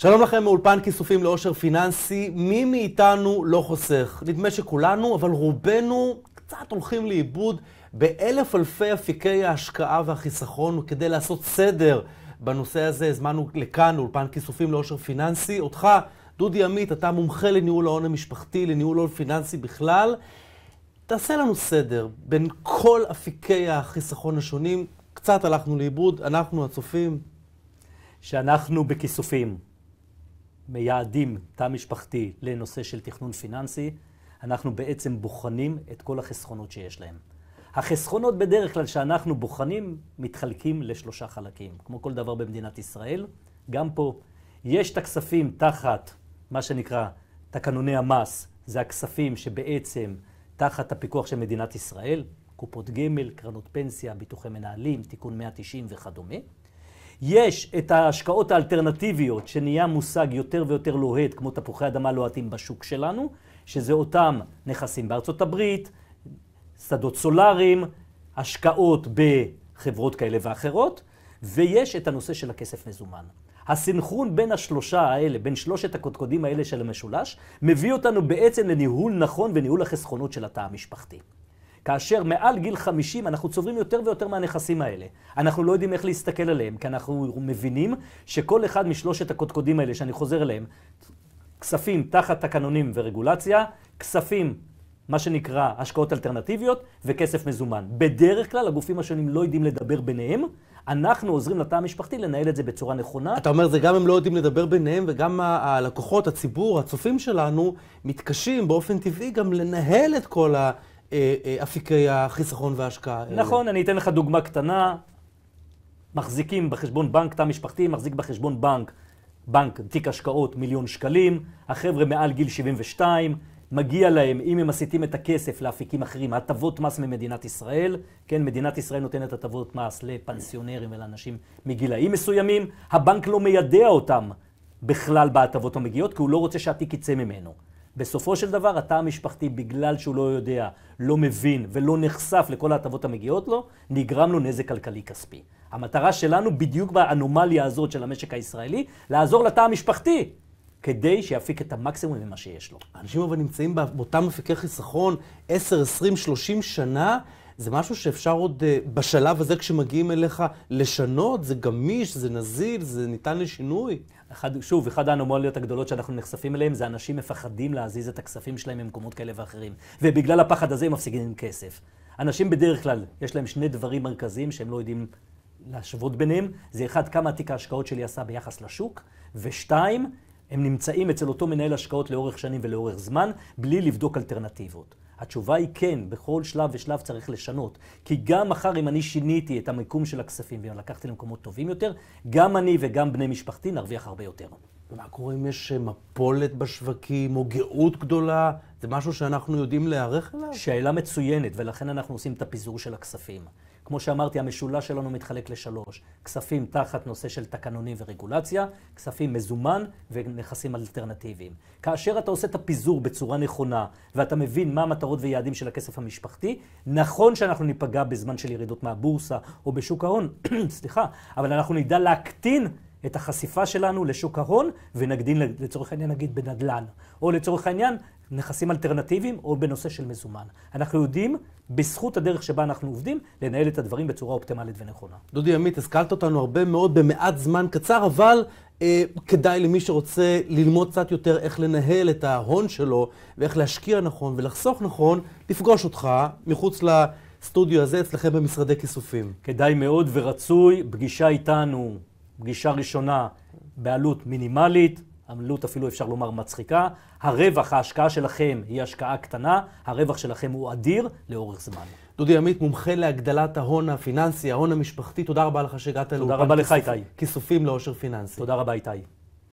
שלום לכם מאולפן כיסופים לאושר פיננסי. מי מאיתנו לא חוסך? נדמה שכולנו, אבל רובנו קצת הולכים לאיבוד באלף אלפי אפיקי ההשקעה והחיסכון. וכדי לעשות סדר בנושא הזה, הזמנו לכאן, לאולפן כיסופים לאושר פיננסי, אותך, דודי עמית, אתה מומחה לניהול ההון המשפחתי, לניהול הון פיננסי בכלל. תעשה לנו סדר בין כל אפיקי החיסכון השונים. קצת הלכנו לאיבוד, אנחנו הצופים. שאנחנו בכיסופים. מייעדים תא משפחתי לנושא של תכנון פיננסי, אנחנו בעצם בוחנים את כל החסכונות שיש להם. החסכונות בדרך כלל שאנחנו בוחנים מתחלקים לשלושה חלקים, כמו כל דבר במדינת ישראל. גם פה יש את הכספים תחת מה שנקרא תקנוני המס, זה הכספים שבעצם תחת הפיקוח של מדינת ישראל, קופות גמל, קרנות פנסיה, ביטוחי מנהלים, תיקון 190 וכדומה. יש את ההשקעות האלטרנטיביות, שנהיה מושג יותר ויותר לוהט, כמו תפוחי אדמה לוהטים בשוק שלנו, שזה אותם נכסים בארצות הברית, שדות סולאריים, השקעות בחברות כאלה ואחרות, ויש את הנושא של הכסף מזומן. הסנכרון בין השלושה האלה, בין שלושת הקודקודים האלה של המשולש, מביא אותנו בעצם לניהול נכון וניהול החסכונות של התא המשפחתי. כאשר מעל גיל 50 אנחנו צוברים יותר ויותר מהנכסים האלה. אנחנו לא יודעים איך להסתכל עליהם, כי אנחנו מבינים שכל אחד משלושת הקודקודים האלה שאני חוזר אליהם, כספים תחת תקנונים ורגולציה, כספים, מה שנקרא השקעות אלטרנטיביות, וכסף מזומן. בדרך כלל הגופים השונים לא יודעים לדבר ביניהם, אנחנו עוזרים לתא המשפחתי לנהל את זה בצורה נכונה. אתה אומר, זה גם הם לא יודעים לדבר ביניהם, וגם הלקוחות, הציבור, הצופים שלנו, מתקשים באופן טבעי גם לנהל את כל ה... אה, אה, אפיקי החיסכון וההשקעה. אה. נכון, אני אתן לך דוגמה קטנה. מחזיקים בחשבון בנק, תא משפחתי מחזיק בחשבון בנק, בנק, תיק השקעות, מיליון שקלים. החבר'ה מעל גיל 72, מגיע להם, אם הם מסיטים את הכסף לאפיקים אחרים, הטבות מס ממדינת ישראל, כן, מדינת ישראל נותנת הטבות מס לפנסיונרים ולאנשים מגילאים מסוימים, הבנק לא מיידע אותם בכלל בהטבות המגיעות, כי הוא לא רוצה שהתיק יצא ממנו. בסופו של דבר, התא המשפחתי, בגלל שהוא לא יודע, לא מבין ולא נחשף לכל ההטבות המגיעות לו, נגרם לו נזק כלכלי כספי. המטרה שלנו, בדיוק באנומליה הזאת של המשק הישראלי, לעזור לתא המשפחתי. כדי שיפיק את המקסימום ממה שיש לו. אנשים אבל נמצאים באותם מפיקי חיסכון 10, 20, 30 שנה, זה משהו שאפשר עוד אה, בשלב הזה כשמגיעים אליך לשנות, זה גמיש, זה נזיל, זה ניתן לשינוי. אחד, שוב, אחת האנומליות הגדולות שאנחנו נחשפים אליהן זה אנשים מפחדים להזיז את הכספים שלהם ממקומות כאלה ואחרים. ובגלל הפחד הזה הם מפסיקים עם כסף. אנשים בדרך כלל, יש להם שני דברים מרכזיים שהם לא יודעים להשוות ביניהם. זה אחד, כמה תיק ההשקעות שלי עשה ביחס לשוק, ושתיים, הם נמצאים אצל אותו מנהל השקעות לאורך שנים ולאורך זמן, בלי לבדוק אלטרנטיבות. התשובה היא כן, בכל שלב ושלב צריך לשנות. כי גם מחר אם אני שיניתי את המיקום של הכספים ולקחתי למקומות טובים יותר, גם אני וגם בני משפחתי נרוויח הרבה יותר. מה קורה אם יש אה, מפולת בשווקים או גאות גדולה? זה משהו שאנחנו יודעים להיערך אליו? שאלה מצוינת, ולכן אנחנו עושים את הפיזור של הכספים. כמו שאמרתי, המשולש שלנו מתחלק לשלוש. כספים תחת נושא של תקנונים ורגולציה, כספים מזומן ונכסים אלטרנטיביים. כאשר אתה עושה את הפיזור בצורה נכונה, ואתה מבין מה המטרות ויעדים של הכסף המשפחתי, נכון שאנחנו ניפגע בזמן של ירידות מהבורסה או בשוק ההון, סליחה, אבל אנחנו נדע להקטין את החשיפה שלנו לשוק ההון, ונגדיל לצורך העניין נגיד בנדל"ן, או לצורך העניין נכסים אלטרנטיביים או בנושא של מזומן. אנחנו יודעים, בזכות הדרך שבה אנחנו עובדים, לנהל את הדברים בצורה אופטימלית ונכונה. דודי עמית, השכלת אותנו הרבה מאוד במעט זמן קצר, אבל אה, כדאי למי שרוצה ללמוד קצת יותר איך לנהל את ההון שלו, ואיך להשקיע נכון ולחסוך נכון, לפגוש אותך מחוץ ל... סטודיו הזה אצלכם במשרדי כיסופים. כדאי מאוד ורצוי, פגישה איתנו פגישה ראשונה בעלות מינימלית, עלות אפילו אפשר לומר מצחיקה. הרווח, ההשקעה שלכם היא השקעה קטנה, הרווח שלכם הוא אדיר לאורך זמן. דודי עמית, מומחה להגדלת ההון הפיננסי, ההון המשפחתי, תודה רבה לך שהגעת אלינו. תודה רבה לך, איתי. כיסופים לאושר פיננסי. תודה רבה, איתי.